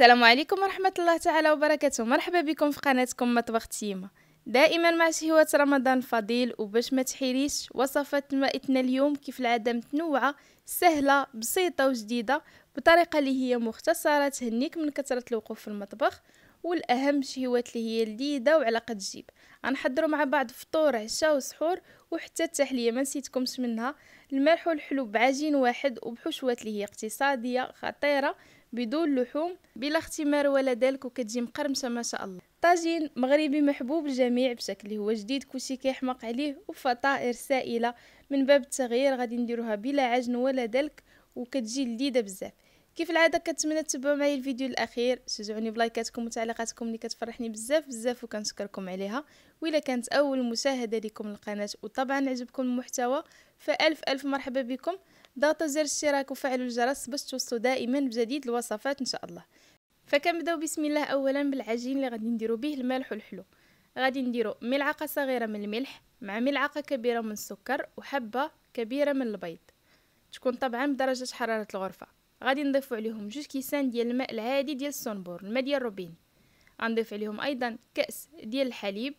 السلام عليكم ورحمة الله تعالى وبركاته مرحبا بكم في قناتكم مطبخ تيمة دائما مع شهوة رمضان فضيل وباش ما تحيريش وصفات مائتنا اليوم كيف العادة متنوعة سهلة بسيطة وجديدة بطريقة اللي هي مختصرة تهنيك من كثرة الوقوف في المطبخ والاهم شهوات اللي هي لذيذه وعلى قد الجيب غنحضروا مع بعض فطور عشاء وسحور وحتى التحليه ما نسيتكمش منها الملح والحلو بعجين واحد وبحشوات اللي هي اقتصاديه خطيره بدون لحوم بلا اختمار ولا ذلك وكتجي مقرمشة ما شاء الله طاجين مغربي محبوب الجميع بشكل هو جديد كلشي كيحمق عليه وفطائر سائله من باب التغيير غادي نديروها بلا عجن ولا دلك وكتجي لذيذه بزاف كيف العاده كنتمنى تتبعوا معايا الفيديو الاخير شجعوني بلايكاتكم وتعليقاتكم اللي كتفرحني بزاف بزاف وكنشكركم عليها وإلا كانت اول مشاهده لكم القناه وطبعا عجبكم المحتوى فالف الف مرحبا بكم ضغطوا زر الاشتراك وفعلوا الجرس باش توصلوا دائما بجديد الوصفات ان شاء الله فكنبداو بسم الله اولا بالعجين اللي غادي نديرو به الملح والحلو غادي نديرو ملعقه صغيره من الملح مع ملعقه كبيره من السكر وحبه كبيره من البيض تكون طبعا بدرجه حراره الغرفه غادي نضيفو عليهم جوج كيسان ديال الماء العادي ديال الصنبور الماء ديال الروبين غنضيف عليهم ايضا كاس ديال الحليب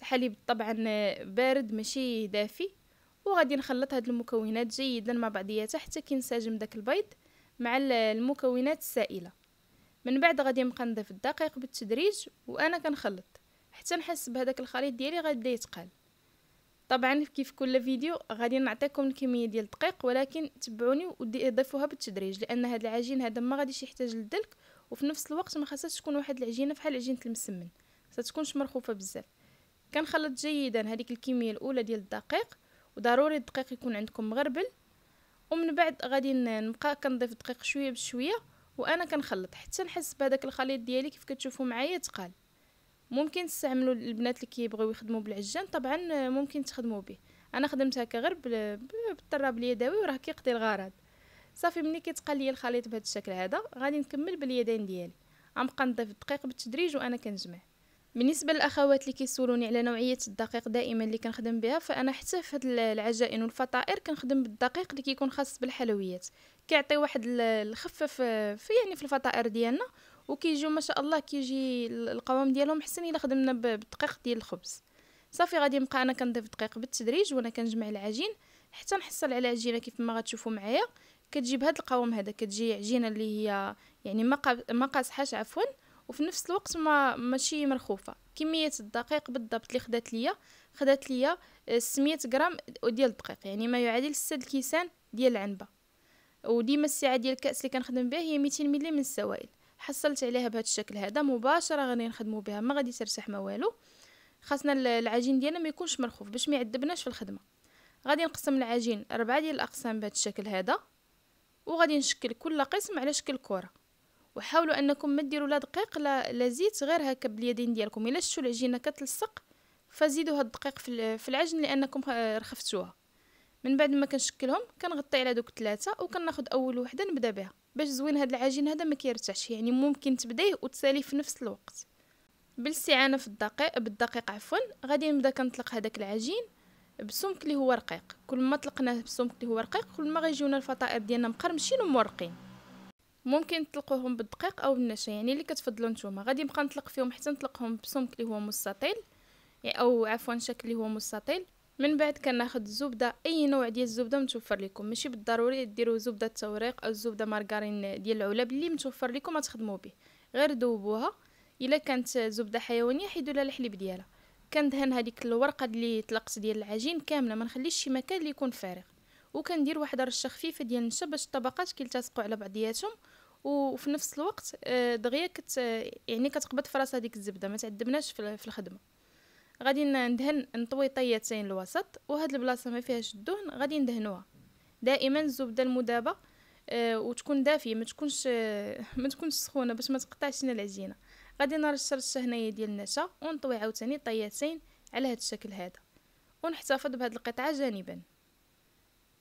الحليب طبعا بارد ماشي دافي وغادي نخلط هاد المكونات جيدا مع بعضياتها حتى كينسجم داك البيض مع المكونات السائله من بعد غادي نبقى نضيف الدقيق بالتدريج وانا كنخلط حتى نحس بهذاك الخليط ديالي غيبدا يتقال طبعا كيف كل فيديو غادي نعطيكم الكميه ديال الدقيق ولكن تبعوني وضيفوها بالتدريج لان هذا العجين هذا ما غاديش يحتاج للدلك وفي نفس الوقت ما خاصهاش تكون واحد العجينه بحال عجينه المسمن ما تكونش مرخوفه بزاف كنخلط جيدا هذيك الكميه الاولى ديال الدقيق وضروري الدقيق يكون عندكم مغربل ومن بعد غادي نبقى كنضيف الدقيق شويه بشويه وانا كنخلط حتى نحس بهذاك الخليط ديالي كيف كتشوفوا معايا تقال ممكن تستعملوا البنات اللي كيبغيو يخدموا بالعجان طبعا ممكن تخدموا به انا خدمت هكا غير بالطراب اليدوي وراه كيقضي الغرض صافي ملي كيتقال لي الخليط بهذا الشكل هذا غادي نكمل باليدين ديالي غنبقى نضيف الدقيق بالتدريج وانا كنجمع بالنسبه للاخوات اللي كيسولوني على نوعيه الدقيق دائما اللي كنخدم بها فانا حتى في هاد العجائن والفطائر كنخدم بالدقيق اللي كيكون خاص بالحلويات كيعطي واحد الخفه في, يعني في الفطائر ديالنا وكيجيو ما شاء الله كيجي القوام ديالهم حسن الا خدمنا بالدقيق ديال الخبز صافي غادي نبقى انا كنضيف الدقيق بالتدريج وانا كنجمع العجين حتى نحصل على عجينه كيف ما غتشوفوا معايا كتجي بهذا القوام هذا كتجي عجينه اللي هي يعني ما قاصحاش عفوا وفي نفس الوقت ما ماشي مرخوفه كميه الدقيق بالضبط اللي خدات ليا خدات ليا 600 آه، غرام ديال الدقيق يعني ما يعادل 6 الكيسان ديال العنبه وديما السعه ديال الكاس اللي كنخدم بها هي 200 ملي من السوائل حصلت عليها بهذا الشكل هذا مباشره غادي نخدمو بها ما غادي ترتاح ما والو خاصنا العجين ديالنا ما يكونش مرخوف باش ما يعذبناش في الخدمه غادي نقسم العجين أربعة ديال الاقسام بهذا الشكل هذا وغادي نشكل كل قسم على شكل كره وحاولوا انكم ما ديروا لا دقيق لا, زيت غير هكا باليدين ديالكم الا شفتوا العجينه كتلصق فزيدوا هاد الدقيق في العجن لانكم آه، رخفتوها من بعد ما كنشكلهم كنغطي على دوك الثلاثه وكناخذ اول وحده نبدا بها باش زوين هاد العجين هذا ما كيرتعش يعني ممكن تبديه وتساليه في نفس الوقت بالاستعانه في الدقيق بالدقيق عفوا غادي نبدا كنطلق هذاك العجين بسمك اللي هو رقيق كل ما طلقناه بسمك اللي هو رقيق كل ما غيجيونا الفطائر ديالنا مقرمشين ومورقين ممكن تطلقوهم بالدقيق او بالنشا يعني اللي كتفضلوا نتوما غادي نبقى نطلق فيهم حتى نطلقهم بسمك اللي هو مستطيل يعني او عفوا شكل اللي هو مستطيل من بعد كناخذ الزبده اي نوع ديال الزبده متوفر لكم ماشي بالضروري ديروا زبده التوريق او الزبده مارغرين ديال العلب اللي متوفر لكم تخدموا به غير ذوبوها الا كانت زبده حيوانيه حيدوا لها الحليب ديالها كندهن هذيك الورقه اللي طلقت ديال العجين كامله ما نخليش شي مكان اللي يكون فارغ وكندير واحد الرشه خفيفه ديال النشا باش الطبقات كيلتصقوا على بعضياتهم وفي نفس الوقت آه، دغيا كت آه، يعني كتقبض في راسها هذيك الزبده ما تعذبناش في الخدمه غادي ندهن نطوي طيتين الوسط وهاد البلاصه ما فيهاش الدهن غادي ندهنوها دائما الزبده المذابه آه، وتكون دافيه ما تكونش ما تكونش سخونه باش ما تقطعش لنا العجينه غادي نرش رشه هنايا ديال النشا ونطوي عاوتاني طيتين على هاد الشكل هذا ونحتفظ بهاد القطعه جانبا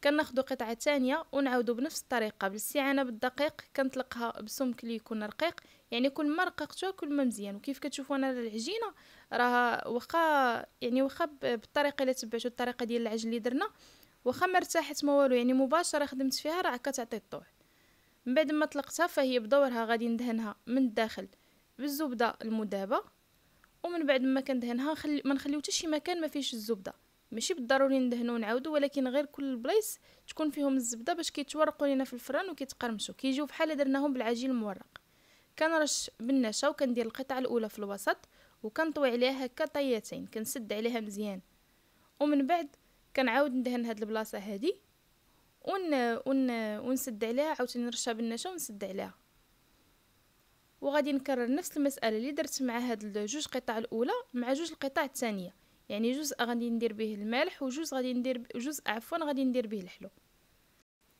كناخدو قطعه ثانيه ونعاودو بنفس الطريقه بالاستعانه بالدقيق كنطلقها بسمك اللي يكون رقيق يعني كل ما رققته كل ما مزيان وكيف كتشوفوا انا العجينه راها واخا يعني واخا بالطريقه اللي تبعتو الطريقه ديال العجل اللي درنا واخا ما ارتاحت ما والو يعني مباشره خدمت فيها راه كتعطي الطوع من بعد ما طلقتها فهي بدورها غادي ندهنها من الداخل بالزبده المذابه ومن بعد ما كندهنها ما نخليو حتى شي مكان ما فيهش الزبده ماشي بالضروري ندهنو ونعاودو ولكن غير كل البلايص تكون فيهم الزبده باش كيتورقوا لينا في الفران وكيتقرمشوا كيجيو بحال درناهم بالعجين المورق كنرش بالنشا وكندير القطعه الاولى في الوسط وكنطوي عليها هكا طياتين كنسد عليها مزيان ومن بعد كنعاود ندهن هاد البلاصه هادي ون ون ونسد عليها عاوتاني نرشها بالنشا ونسد عليها وغادي نكرر نفس المساله اللي درت مع هاد جوج قطع الاولى مع جوج القطع الثانيه يعني جزء غادي ندير به الملح وجزء غادي ندير جزء عفوا غادي ندير به الحلو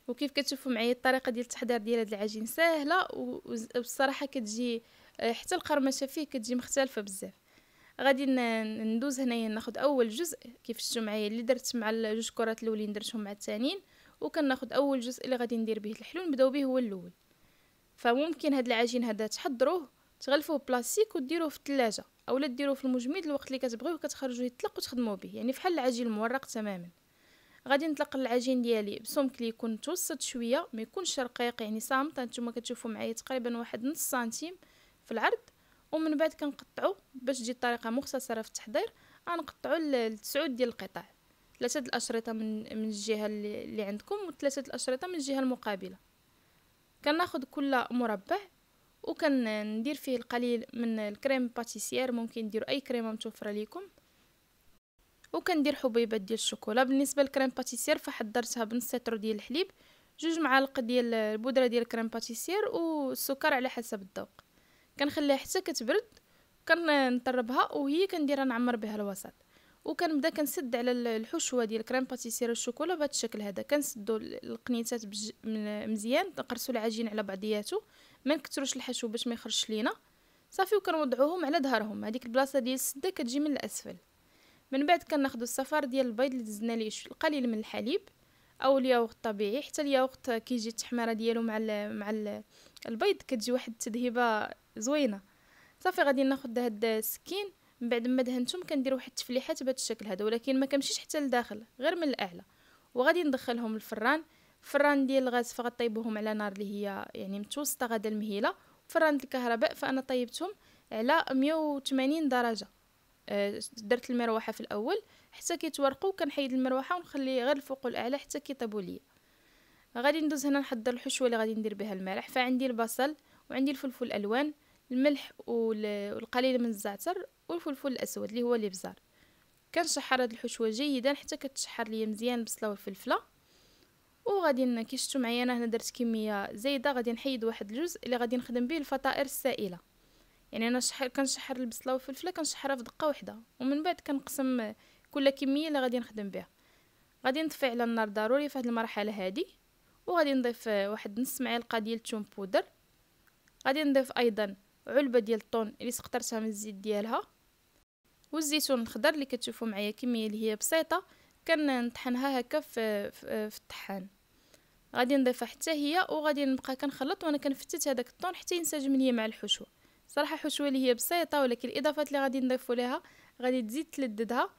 وكيف كتشوفوا معايا الطريقه ديال التحضير ديال هاد العجين ساهله وبصراحه كتجي آه، حتى القرمشه فيه كتجي مختلفه بزاف غادي ندوز هنايا ناخد اول جزء كيف شفتوا معايا اللي درت مع جوج كرات الاولين درتهم مع الثانيين وكناخد اول جزء اللي غادي ندير به الحلو نبداو به هو الاول فممكن هاد العجين هذا تحضروه تغلفوه بلاستيك وديروه في الثلاجه اولا ديروه في المجمد الوقت اللي كتبغيو كتخرجوه يطلق وتخدموا به يعني بحال العجين المورق تماما غادي نطلق العجين ديالي بسمك اللي يكون متوسط شويه ما يكونش رقيق يعني صامت نتوما كتشوفوا معايا تقريبا واحد نص سنتيم في العرض ومن بعد كنقطعو باش تجي الطريقه مختصره في التحضير غنقطعو لتسعود ديال القطع ثلاثه الاشرطه من من الجهه اللي عندكم وثلاثه الاشرطه من الجهه المقابله كناخذ كل مربع ندير فيه القليل من الكريم باتيسير ممكن ديروا اي كريمه متوفره ليكم وكندير حبيبات ديال الشوكولا بالنسبه للكريم باتيسير فحضرتها بنص لتر ديال الحليب جوج معالق ديال البودره ديال الكريم باتيسير والسكر على حسب الذوق كنخليها حتى كتبرد كنطربها وهي كنديرها نعمر بها الوسط وكنبدا كنسد على الحشوه ديال الكريم باتيسير والشوكولا بهذا الشكل هذا كنسدو القنيتات مزيان نقرصوا العجين على بعضياته ما نكثروش الحشو باش ما يخرجش لينا صافي وكنوضعوهم على ظهرهم هذيك البلاصه ديال السده كتجي من الاسفل من بعد كناخذوا الصفار ديال البيض اللي دزنا ليه القليل من الحليب او الياغورت الطبيعي حتى الياغورت كيجي التحميره ديالو مع الـ مع الـ البيض كتجي واحد التذهيبه زوينه صافي غادي ناخذ هاد السكين من بعد ما دهنتهم كندير واحد التفليحات بهذا الشكل هذا ولكن ما كنمشيش حتى لداخل غير من الاعلى وغادي ندخلهم الفران فران ديال الغاز فغطيبوهم على نار اللي هي يعني متوسطه غدا المهيله فران الكهرباء فانا طيبتهم على 180 درجه آه، درت المروحه في الاول حتى كيتورقوا كنحيد المروحه ونخلي غير الفوق والاعلى حتى كيطيبوا لي غادي ندوز هنا نحضر الحشوه اللي غادي ندير بها المالح فعندي البصل وعندي الفلفل الالوان الملح والقليل من الزعتر والفلفل الاسود اللي هو الابزار كنشحر هذه الحشوه جيدا حتى كتشحر لي مزيان البصله والفلفله وغادي نكشتو معايا انا هنا درت كميه زايده غادي نحيد واحد الجزء اللي غادي نخدم به الفطائر السائله يعني انا شحر كنشحر البصله والفلفله كنشحرها في دقه واحده ومن بعد كنقسم كل كميه اللي غادي نخدم بها غادي نطفي على النار ضروري في هذه المرحله هذه وغادي نضيف واحد نص معلقه ديال الثوم بودر غادي نضيف ايضا علبه ديال الطون اللي سقطرتها من الزيت ديالها والزيتون الخضر اللي كتشوفوا معايا كميه اللي هي بسيطه كنطحنها هكا في, في الطحان غادي نضيفها حتى هي وغادي نبقى كنخلط وانا كنفتت هذاك الطون حتى ينسجم ليا مع الحشوه صراحه الحشوه اللي هي بسيطه ولكن الاضافات اللي غادي نضيفو ليها غادي تزيد تلددها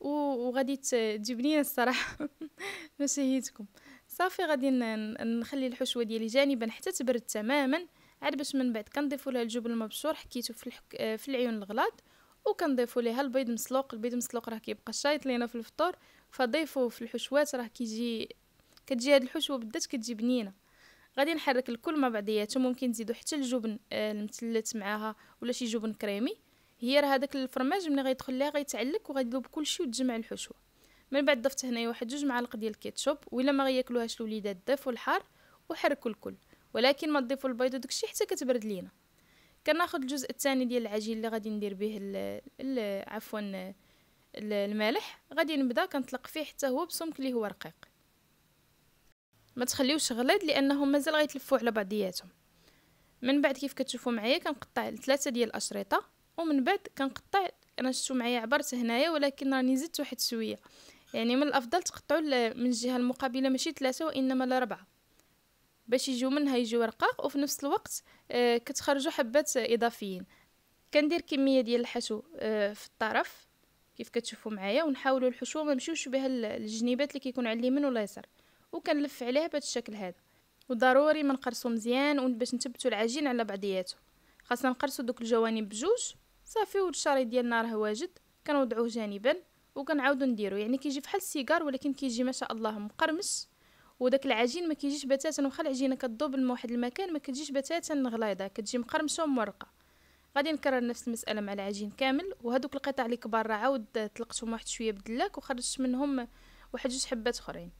وغادي تجيب لينا الصراحه نسيتكم صافي غادي نخلي الحشوه ديالي جانبا حتى تبرد تماما عاد باش من بعد كنضيفوا لها الجبن المبشور حكيته في الحك... في العيون الغلاط وكنضيفوا ليها البيض مسلوق البيض مسلوق راه كيبقى شايط لينا في الفطور فضيفوه في الحشوات راه كيجي كتجي هاد الحشوه بالذات كتجي بنينه غادي نحرك الكل مع بعضياتهم ممكن تزيدو حتى الجبن آه، المثلث معاها ولا شي جبن كريمي هي راه هذاك الفرماج ملي غيدخل غيتعلق وغادي يذوب كلشي وتجمع الحشوه من بعد ضفت هنايا واحد جوج معالق ديال الكيتشوب ولا ما غياكلوهاش الوليدات ضيفوا الحار وحركوا الكل ولكن ما تضيفوا البيض وداكشي حتى كتبرد لينا كناخذ الجزء الثاني ديال العجين اللي غادي ندير به الـ الـ عفوا الملح غادي نبدا كنطلق فيه حتى هو بسمك اللي هو رقيق ما تخليوش غليظ لانهم مازال غيتلفوا على بعضياتهم من بعد كيف كتشوفوا معايا كنقطع ثلاثه ديال الاشرطه ومن بعد كنقطع انا شفتوا معايا عبرت هنايا ولكن راني زدت واحد شويه يعني من الافضل تقطعوا من الجهه المقابله ماشي ثلاثه وانما لاربعه باش يجيو منها يجيو رقاق وفي نفس الوقت آه كتخرجوا حبات اضافيين كندير كميه ديال الحشو آه في الطرف كيف كتشوفوا معايا ونحاولوا الحشوه ما نمشيوش بها الجنيبات اللي كيكون على اليمين ولا يسار وكنلف عليه بهذا الشكل هذا وضروري ما نقرصو مزيان باش نثبتو العجين على بعضياته خاصنا نقرصو دوك الجوانب بجوج صافي والشريط ديالنا راه واجد كنوضعوه جانبا وكنعاودو نديرو يعني كيجي بحال السيجار ولكن كيجي ما شاء الله مقرمش وداك العجين ما كيجيش بتاتا واخا العجينه كتذوب من واحد المكان ما كتجيش بتاتا غليظه كتجي مقرمشه ومورقه غادي نكرر نفس المساله مع العجين كامل وهذوك القطع اللي كبار راه عاود طلقتهم واحد شويه بدلاك وخرجت منهم واحد جوج حبات اخرين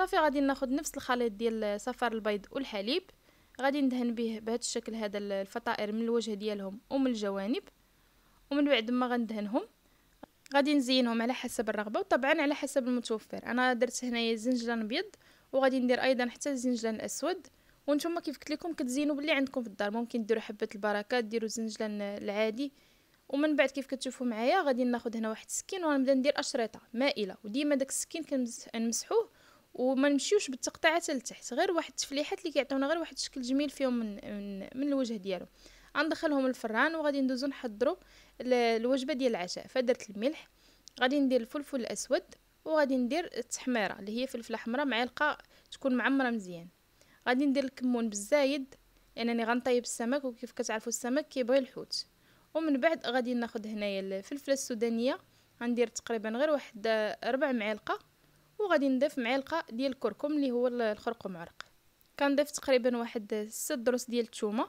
صافي غادي ناخذ نفس الخليط ديال صفار البيض والحليب غادي ندهن به بهذا الشكل هذا الفطائر من الوجه ديالهم ومن الجوانب ومن بعد ما غندهنهم غادي نزينهم على حسب الرغبه وطبعا على حسب المتوفر انا درت هنايا الزنجلان ابيض وغادي ندير ايضا حتى الزنجلان الاسود وانتم كيف قلت لكم كتزينوا باللي عندكم في الدار ممكن ديروا حبه البركه ديروا الزنجلان العادي ومن بعد كيف كتشوفوا معايا غادي ناخذ هنا واحد السكين ونبدا ندير اشرطه مائله وديما داك السكين كنمسحوه وما نمشيوش بالتقطيعات لتحت غير واحد التفليحات اللي كيعطيونا غير واحد الشكل جميل فيهم من من, من الوجه ديالو غندخلهم الفران وغادي ندوزو نحضروا الوجبه ديال العشاء فدرت الملح غادي ندير الفلفل الاسود وغادي ندير التحميره اللي هي فلفله حمراء معلقه تكون معمره مزيان غادي ندير الكمون بالزايد لانني غنطيب السمك وكيف كتعرفوا السمك كيبغي الحوت ومن بعد غادي ناخذ هنايا الفلفله السودانيه غندير تقريبا غير واحد ربع معلقه وغادي نضيف معلقه ديال الكركم اللي هو الخرقوم عرق كنضيف تقريبا واحد 6 دروس ديال الثومه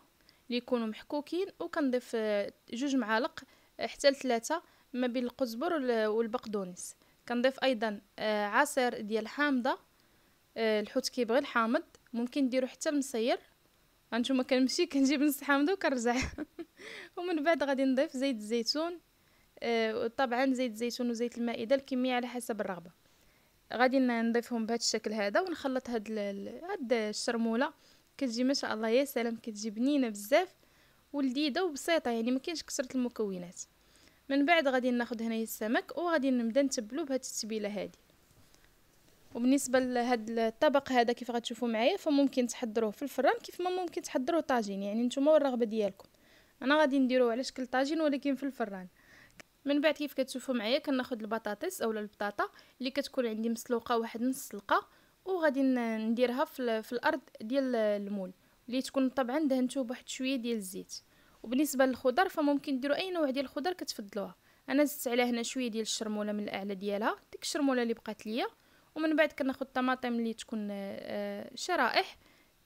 اللي يكونوا محكوكين وكنضيف آه، جوج معالق آه، حتى لثلاثه ما بين القزبر والبقدونس كنضيف ايضا آه، عصير ديال حامضه الحوت كيبغي الحامض ممكن ديرو حتى المصير هانتوما كنمشي كنجيب نص حامضه وكنرجع ومن بعد غادي نضيف زيت الزيتون طبعا زيت الزيتون وزيت المائده الكميه على حسب الرغبه غادي نضيفهم بهذا الشكل هذا ونخلط هاد هاد الشرموله كتجي ما شاء الله يا سلام كتجي بنينه بزاف ولذيذه وبسيطه يعني ما كاينش كثره المكونات من بعد غادي ناخذ هنايا السمك وغادي نبدا نتبلو بهاد التتبيله هادي وبالنسبه لهاد الطبق هذا كيف غتشوفوا معايا فممكن تحضروه في الفران كيف ما ممكن تحضروه طاجين يعني نتوما والرغبه ديالكم انا غادي نديروه على شكل طاجين ولكن في الفران من بعد كيف كتشوفوا معايا كناخذ البطاطس اولا البطاطا اللي كتكون عندي مسلوقه واحد نص سلقه وغادي نديرها في, في الارض ديال المول اللي تكون طبعا دهنتو بواحد شويه ديال الزيت وبالنسبه للخضر فممكن ديروا اي نوع ديال الخضر كتفضلوها انا زدت عليها هنا شويه ديال الشرموله من الاعلى ديالها ديك الشرموله اللي بقات ليا ومن بعد كناخذ الطماطم اللي تكون آه، شرائح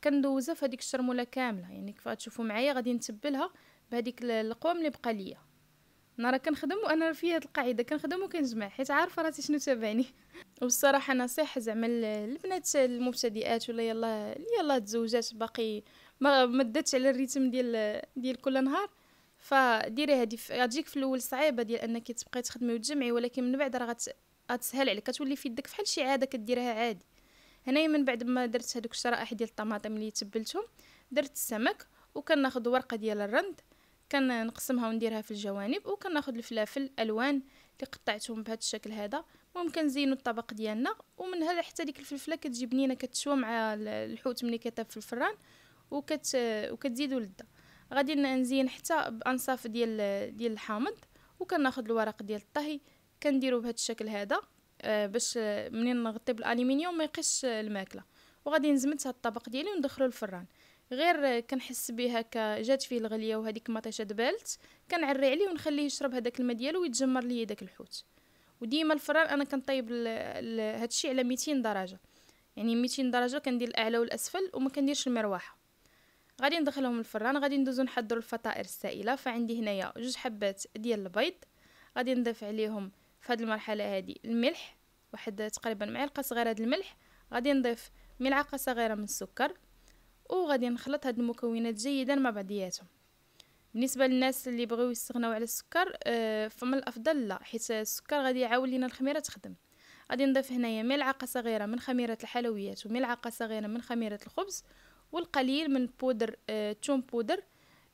كندوزها في هذيك الشرموله كامله يعني كيف تشوفوا معايا غادي نتبلها بهذيك القوام اللي بقى ليا انا راه كنخدم وانا في هاد القاعده كنخدم وكنجمع حيت عارفه راسي شنو تابعني وبصراحه نصيحه زعما البنات المبتدئات ولا يلا يلا تزوجات باقي ما مدتش على الريتم ديال ديال كل نهار فديري هادي غتجيك في الاول صعيبه ديال انك تبقاي تخدمي وتجمعي ولكن من بعد راه غتسهل عليك كتولي في يدك فحال شي عاده كديرها عادي هنايا من بعد ما درت هادوك الشرائح ديال الطماطم اللي تبلتهم درت السمك وكناخذ ورقه ديال الرند كنقسمها ونديرها في الجوانب وكناخذ الفلافل الالوان اللي قطعتهم بهذا الشكل هذا ممكن نزينوا الطبق ديالنا ومن هذا حتى ديك الفلفله كتجي بنينه كتشوى مع الحوت ملي كيطيب في الفران وكت وكتزيدوا لذه غادي نزين حتى بانصاف ديال ديال الحامض وكناخذ الورق ديال الطهي كنديرو بهذا الشكل هذا آه، باش منين نغطي بالالومنيوم ما يقش الماكله وغادي نزمت هذا الطبق ديالي وندخلو الفران غير كنحس بها هكا جات فيه الغليه وهذيك المطيشه دبالت كنعري عليه ونخليه يشرب هذاك الماء ديالو ويتجمر لي داك الحوت وديما الفران انا كنطيب هادشي على 200 درجه يعني 200 درجه كندير الاعلى والاسفل وما كنديرش المروحه غادي ندخلهم الفران غادي ندوزو نحضروا الفطائر السائله فعندي هنايا جوج حبات ديال البيض غادي نضيف عليهم في هذه المرحله هذه الملح واحد تقريبا معلقه صغيره د الملح غادي نضيف ملعقه صغيره من السكر وغادي نخلط هاد المكونات جيدا مع بعضياتهم بالنسبه للناس اللي بغيو يستغناو على السكر آه، فمن الافضل لا حيت السكر غادي يعاون لينا الخميره تخدم غادي نضيف هنايا ملعقه صغيره من خميره الحلويات وملعقه صغيره من خميره الخبز والقليل من بودر الثوم آه، بودر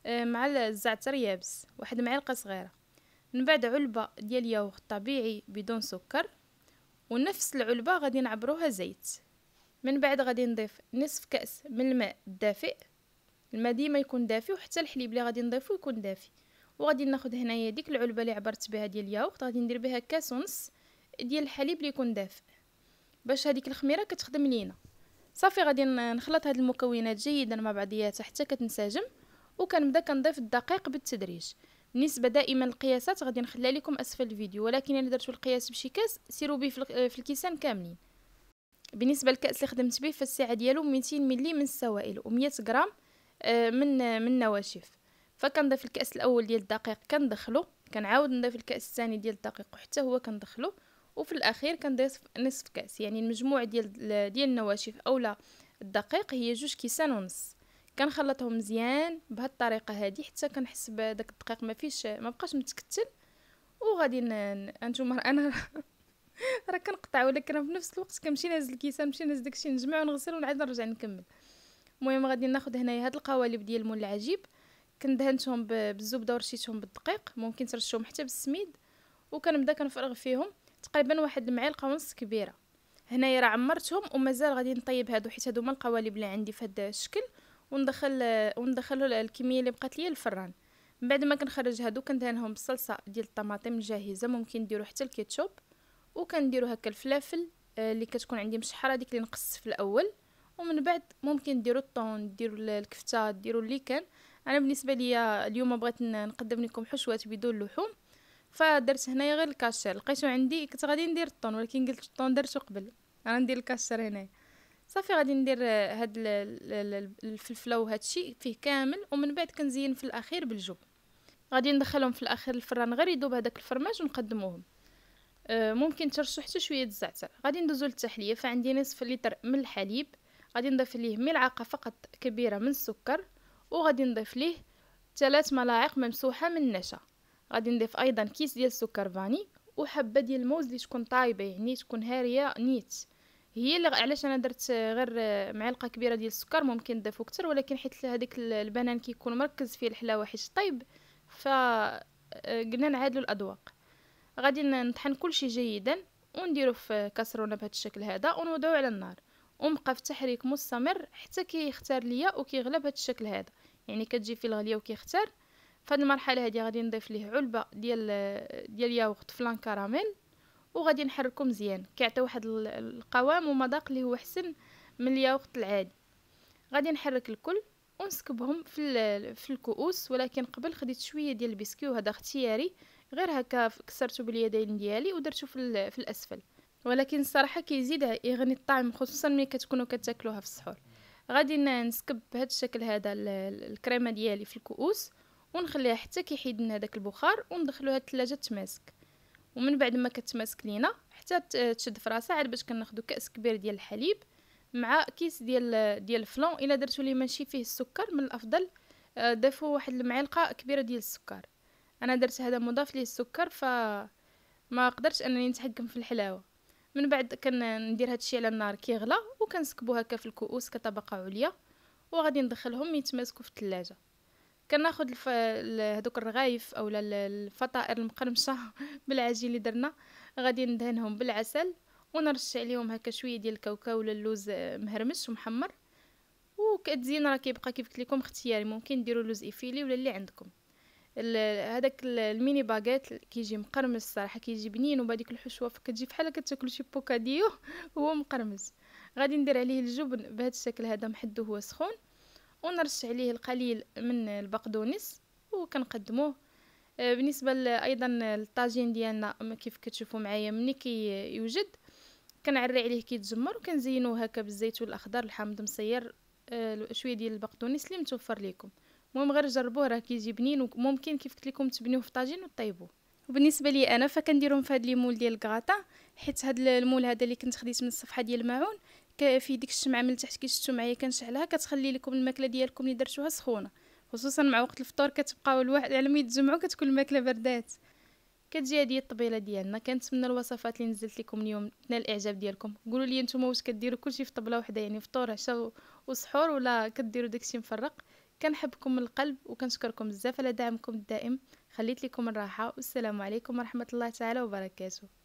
آه، مع الزعتر يابس واحد معلقه صغيره من بعد علبه ديال ياغورت طبيعي بدون سكر ونفس العلبه غادي نعبروها زيت من بعد غادي نضيف نصف كأس من الماء الدافئ الماء ديما يكون دافي وحتى الحليب اللي غادي نضيفو يكون دافي وغادي ناخد هنايا ديك العلبه اللي عبرت بها ديال الياغورت غادي ندير بها كاس ونص ديال الحليب اللي يكون دافئ باش هذيك الخميره كتخدم لينا صافي غادي نخلط هاد المكونات جيدا مع بعضياتها حتى كتنسجم وكنبدا كنضيف الدقيق بالتدريج بالنسبه دائما للقياسات غادي نخليها لكم اسفل الفيديو ولكن الا درتو القياس بشي كاس سيروا به في الكيسان كاملين بالنسبه للكاس اللي خدمت به فالسعه ديالو 200 ملي من السوائل و100 غرام آه، من من نواشف فكنضيف الكاس الاول ديال الدقيق كندخلو كنعاود نضيف الكاس الثاني ديال الدقيق وحتى هو كندخلو وفي الاخير كنضيف نصف كاس يعني المجموع ديال ديال النواشف اولا الدقيق هي جوج كيسان ونص كنخلطهم مزيان بهاد الطريقه هذه حتى كنحس بداك الدقيق ما فيش ما بقاش متكتل وغادي انتم انا راه كنقطع ولكن في نفس الوقت كنمشي نهز الكيسان نمشي نهز داكشي نجمع ونغسل ونعاد نرجع نكمل المهم غادي ناخذ هنايا هاد القوالب ديال مول العجيب كندهنتهم بالزبده ورشيتهم بالدقيق ممكن ترشهم حتى بالسميد وكنبدا كنفرغ فيهم تقريبا واحد المعلقه ونص كبيره هنايا راه عمرتهم ومازال غادي نطيب هادو حيت هادو هما القوالب اللي عندي في هذا الشكل وندخل وندخلو الكميه اللي بقات لي للفران من بعد ما كنخرج هادو كندهنهم بالصلصه ديال الطماطم الجاهزه ممكن ديروا حتى الكيتشوب وكنديروا هكا الفلافل آه، اللي كتكون عندي مشحره ديك اللي نقصت في الاول ومن بعد ممكن ديروا الطون ديروا الكفته ديروا اللي كان انا بالنسبه ليا اليوم بغيت نقدم لكم حشوات بدون لحوم فدرت هنايا غير الكاشير لقيتو عندي كنت غادي ندير الطون ولكن قلت الطون درتو قبل انا ندير الكاشير هنايا صافي غادي ندير آه، هاد الفلفله وهادشي الشيء فيه كامل ومن بعد كنزين في الاخير بالجبن غادي ندخلهم في الاخير الفران غير يذوب هذاك الفرماج ونقدموهم آه، ممكن ترشو حتى شويه الزعتر غادي ندوزو للتحليه فعندي نصف لتر من الحليب غادي نضيف ليه ملعقه فقط كبيره من السكر وغادي نضيف ليه ثلاث ملاعق ممسوحه من النشا غادي نضيف ايضا كيس ديال السكر فاني وحبه ديال الموز اللي تكون طايبه يعني تكون هاريه نيت هي اللي علاش انا درت غير معلقه كبيره ديال السكر ممكن نضيفو كتر ولكن حيت هذاك البنان كيكون مركز فيه الحلاوه حيت طيب ف قلنا نعادلو الاذواق غادي نطحن كلشي جيدا ونديرو في كاسرونه بهذا الشكل هذا ونوضعو على النار ونبقى في تحريك مستمر حتى كيختار ليا وكيغلى بهذا الشكل هذا يعني كتجي فيه الغليه وكيختار في هذه المرحله هذه غادي نضيف ليه علبه ديال ديال ياغورت فلان كراميل وغادي نحركو مزيان كيعطي واحد القوام ومذاق اللي هو احسن من الياغورت العادي غادي نحرك الكل ونسكبهم في في الكؤوس ولكن قبل خديت شويه ديال البسكوي وهذا اختياري غير هكا كسرته باليدين ديالي ودرته في, في الاسفل ولكن الصراحه كيزيد يغني الطعم خصوصا ملي كتكونوا كتاكلوها في السحور غادي نسكب بهذا الشكل هذا الكريمه ديالي في الكؤوس ونخليها حتى كيحيد لنا داك البخار وندخلوها الثلاجه تماسك ومن بعد ما كتماسك لينا حتى تشد في راسها عاد باش كناخذوا كاس كبير ديال الحليب مع كيس ديال ديال الفلون الا درتو لي ماشي فيه السكر من الافضل آه، ضيفوا واحد المعلقه كبيره ديال السكر انا درت هذا مضاف ليه السكر ف ما قدرتش انني نتحكم في الحلاوه من بعد كندير هادشي على النار كيغلى وكنسكبو هكا في الكؤوس كطبقه عليا وغادي ندخلهم يتماسكوا في الثلاجه كناخذ الف... هذوك الرغايف اولا الفطائر المقرمشه بالعجين اللي درنا غادي ندهنهم بالعسل ونرش عليهم هكا شويه ديال الكاوكاو ولا اللوز آه، مهرمش ومحمر وكتزين راه كيبقى كيف قلت لكم اختياري ممكن ديروا لوز افيلي ولا اللي عندكم هذاك الميني باغيت كيجي مقرمز صراحه كيجي بنين وبهذيك الحشوه فكتجي بحال كتاكل شي بوكاديو هو مقرمز غادي ندير عليه الجبن بهذا الشكل هذا محدو هو سخون ونرش عليه القليل من البقدونس وكنقدموه آه، بالنسبه ايضا الطاجين ديالنا كيف كتشوفوا معايا ملي كيوجد كنعري عليه كيتجمر وكنزينوه هكا بالزيتون الاخضر الحامض مصير آه، شويه ديال البقدونس اللي متوفر لكم المهم غير جربوه راه كيجي بنين وممكن كيف قلت لكم تبنيوه في طاجين وطيبوه وبالنسبه لي انا فكنديرهم في هذا مول ديال الكغاطا حيت هاد المول هذا اللي كنت خديت من الصفحه ديال الماعون في ديك الشمعه من تحت كي شفتو معايا كنشعلها كتخلي لكم الماكله ديالكم اللي درتوها سخونه خصوصا مع وقت الفطور كتبقاو الواحد على ما يتجمعوا كتكون الماكله بردات كتجي هذه الطبيله ديالنا كنتمنى الوصفات اللي نزلت لكم اليوم تنال الاعجاب ديالكم قولوا لي نتوما واش كديروا كلشي في طبله وحده يعني فطور عشاء وسحور ولا كديروا داكشي مفرق كنحبكم من القلب وكنشكركم بزاف على دعمكم الدائم خليت لكم الراحه والسلام عليكم ورحمه الله تعالى وبركاته